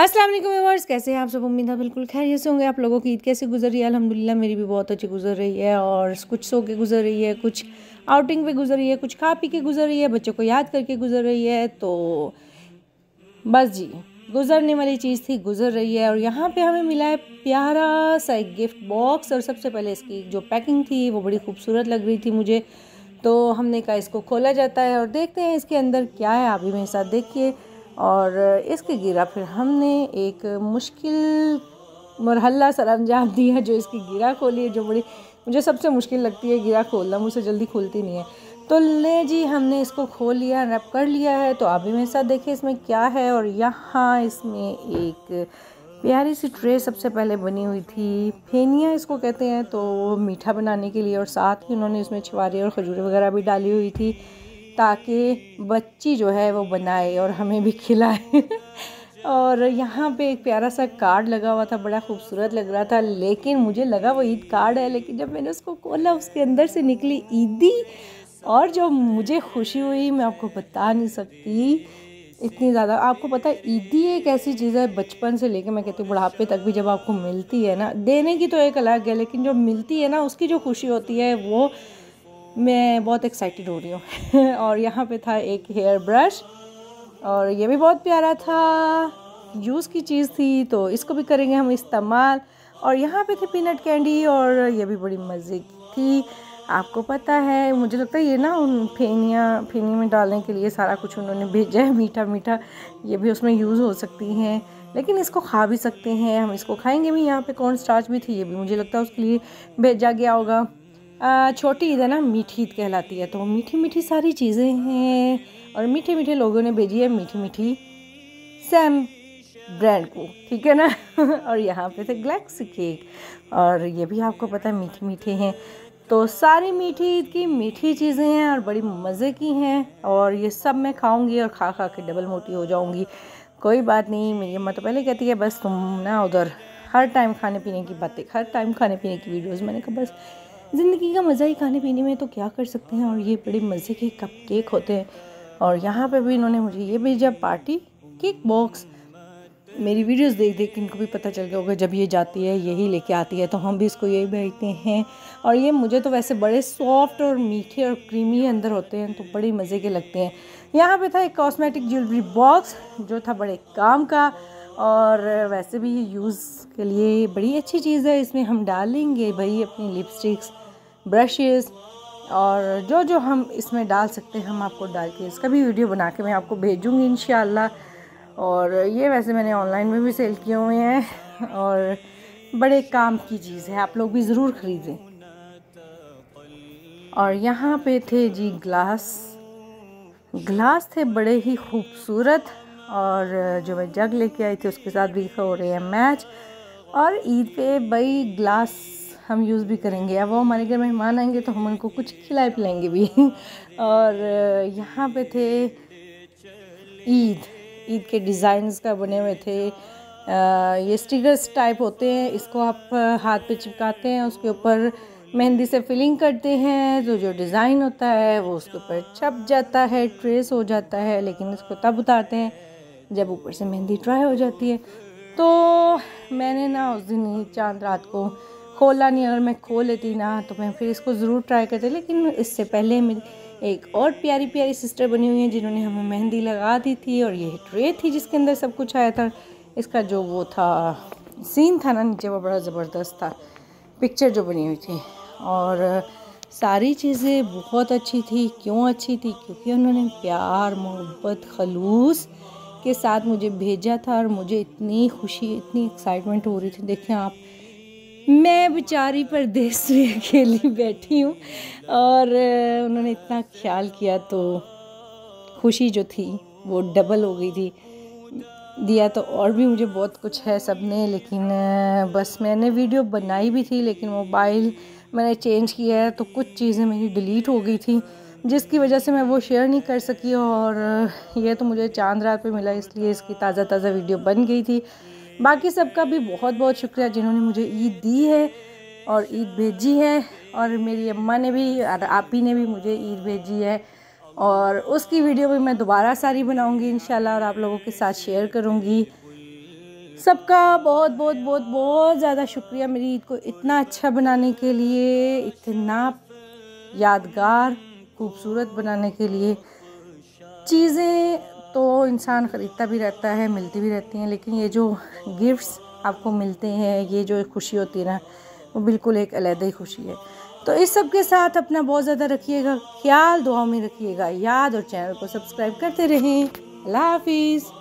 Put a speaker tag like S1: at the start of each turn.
S1: अस्सलाम वालेकुम कैसे हैं आप सब उम्मीद है बिल्कुल खैरियत से होंगे आप लोगों की ईद कैसे गुजर रही है अल्हम्दुलिल्लाह मेरी भी बहुत अच्छी गुजर रही है और कुछ सो के गुजर रही है कुछ आउटिंग पे गुजर रही है कुछ खा पी के गुजर रही है बच्चों को याद करके गुजर रही है तो बस जी गुजरने वाली चीज़ थी गुजर रही है और यहाँ पे हमें मिला है प्यारा सा एक गिफ्ट बॉक्स और सबसे पहले इसकी जो पैकिंग थी वो बड़ी खूबसूरत लग रही थी मुझे तो हमने कहा इसको खोला जाता है और देखते हैं इसके अंदर क्या है आप भी मेरे साथ देखिए और इसके गिरा फिर हमने एक मुश्किल मरहला सर अंजाम दिया जो इसकी गिरा खोली है जो बड़ी मुझे सबसे मुश्किल लगती है गिरा खोलना मुझसे जल्दी खुलती नहीं है तो ले जी हमने इसको खोल लिया रब कर लिया है तो आप भी मेरे साथ देखिए इसमें क्या है और यहाँ इसमें एक प्यारी सी ट्रे सबसे पहले बनी हुई थी फेनिया इसको कहते हैं तो मीठा बनाने के लिए और साथ ही उन्होंने इसमें छुवारी और खजूर वगैरह भी डाली हुई थी ताकि बच्ची जो है वो बनाए और हमें भी खिलाए और यहाँ पे एक प्यारा सा कार्ड लगा हुआ था बड़ा खूबसूरत लग रहा था लेकिन मुझे लगा वो ईद कार्ड है लेकिन जब मैंने उसको खोला उसके अंदर से निकली ईदी और जो मुझे खुशी हुई मैं आपको बता नहीं सकती इतनी ज़्यादा आपको पता है ईदी एक ऐसी चीज़ है बचपन से लेके मैं कहती हूँ बुढ़ापे तक भी जब आपको मिलती है ना देने की तो एक अलग है लेकिन जो मिलती है ना उसकी जो खुशी होती है वो मैं बहुत एक्साइटेड हो रही हूँ और यहाँ पे था एक हेयर ब्रश और ये भी बहुत प्यारा था यूज़ की चीज़ थी तो इसको भी करेंगे हम इस्तेमाल और यहाँ पे थी पीनट कैंडी और ये भी बड़ी मज़े की आपको पता है मुझे लगता है ये ना उन फेनिया फेनी में डालने के लिए सारा कुछ उन्होंने भेजा है मीठा मीठा ये भी उसमें यूज़ हो सकती हैं लेकिन इसको खा भी सकते हैं हम इसको खाएंगे भी यहाँ पे कॉर्न स्टार्च भी थी ये भी मुझे लगता है उसके लिए भेजा गया होगा छोटी ईद है ना मीठी ईद कहलाती है तो मीठी मीठी सारी चीज़ें हैं और मीठे मीठे लोगों ने भेजी है मीठी मीठी सैम ब्रांड को ठीक है ना और यहाँ पे थे ग्लैक्स केक और ये भी आपको पता है मीठे मीठे हैं तो सारी मीठी ईद की मीठी चीज़ें हैं और बड़ी मज़े की हैं और ये सब मैं खाऊंगी और खा खा के डबल मोटी हो जाऊंगी कोई बात नहीं मेरी अम्मा तो पहले कहती है बस तुम ना उधर हर टाइम खाने पीने की बातें हर टाइम खाने पीने की वीडियोज़ मैंने कहा बस ज़िंदगी का मज़ा ही खाने पीने में तो क्या कर सकते हैं और ये बड़े मज़े के कप केक होते हैं और यहाँ पर भी इन्होंने मुझे ये भेजा पार्टी केक बॉक्स मेरी वीडियोस देख देख के इनको भी पता चल गया होगा जब ये जाती है यही लेके आती है तो हम भी इसको यही भेजते हैं और ये मुझे तो वैसे बड़े सॉफ्ट और मीठे और क्रीमी अंदर होते हैं तो बड़े मज़े के लगते हैं यहाँ पे था एक कॉस्मेटिक ज्वेलरी बॉक्स जो था बड़े काम का और वैसे भी ये यूज़ के लिए बड़ी अच्छी चीज़ है इसमें हम डालेंगे भाई अपनी लिपस्टिक्स ब्रशेस और जो जो हम इसमें डाल सकते हैं हम आपको डाल के इसका भी वीडियो बना के मैं आपको भेजूँगी इन और ये वैसे मैंने ऑनलाइन में भी सेल किए हुए हैं और बड़े काम की चीज़ है आप लोग भी ज़रूर ख़रीदें और यहाँ पे थे जी ग्लास ग्लास थे बड़े ही खूबसूरत और जो मैं जग लेके आई थी उसके साथ भी हो रहे हैं मैच और ईद पे भाई ग्लास हम यूज़ भी करेंगे अब वो हमारे घर मेहमान आएंगे तो हम उनको कुछ खिलाए पिलाएंगे भी और यहाँ पे थे ईद ईद के डिज़ाइंस का बने हुए थे ये स्टिकर्स टाइप होते हैं इसको आप हाथ पे चिपकाते हैं उसके ऊपर मेहंदी से फिलिंग करते हैं तो जो डिज़ाइन होता है वो उसके ऊपर छप जाता है ट्रेस हो जाता है लेकिन इसको तब उतारते हैं जब ऊपर से मेहंदी ड्राई हो जाती है तो मैंने ना उस दिन ही चांद रात को खोला नहीं अगर मैं खो लेती ना तो मैं फिर इसको ज़रूर ट्राई करती लेकिन इससे पहले मेरी एक और प्यारी प्यारी सिस्टर बनी हुई हैं जिन्होंने हमें मेहंदी लगा दी थी और ये ट्रे थी जिसके अंदर सब कुछ आया था इसका जो वो था सीन था ना नीचे वो बड़ा ज़बरदस्त था पिक्चर जो बनी हुई थी और सारी चीज़ें बहुत अच्छी थी क्यों अच्छी थी क्योंकि उन्होंने प्यार मोहब्बत खलूस के साथ मुझे भेजा था और मुझे इतनी खुशी इतनी एक्साइटमेंट हो रही थी देखें आप मैं बेचारी परदेश में अकेली बैठी हूँ और उन्होंने इतना ख्याल किया तो खुशी जो थी वो डबल हो गई थी दिया तो और भी मुझे बहुत कुछ है सब ने लेकिन बस मैंने वीडियो बनाई भी थी लेकिन मोबाइल मैंने चेंज किया है तो कुछ चीज़ें मेरी डिलीट हो गई थी जिसकी वजह से मैं वो शेयर नहीं कर सकी और ये तो मुझे चांद रात पे मिला इसलिए इसकी ताज़ा ताज़ा वीडियो बन गई थी बाकी सबका भी बहुत बहुत शुक्रिया जिन्होंने मुझे ईद दी है और ईद भेजी है और मेरी अम्मा ने भी और आप ही ने भी मुझे ईद भेजी है और उसकी वीडियो भी मैं दोबारा सारी बनाऊंगी इन और आप लोगों के साथ शेयर करूंगी सबका बहुत बहुत बहुत बहुत ज़्यादा शुक्रिया मेरी ईद को इतना अच्छा बनाने के लिए इतना यादगार खूबसूरत बनाने के लिए चीज़ें तो इंसान ख़रीदता भी रहता है मिलती भी रहती हैं लेकिन ये जो गिफ्ट्स आपको मिलते हैं ये जो खुशी होती है ना वो बिल्कुल एक अलग ही खुशी है तो इस सब के साथ अपना बहुत ज़्यादा रखिएगा ख्याल दुआ में रखिएगा याद और चैनल को सब्सक्राइब करते रहें अल्लाह हाफिज़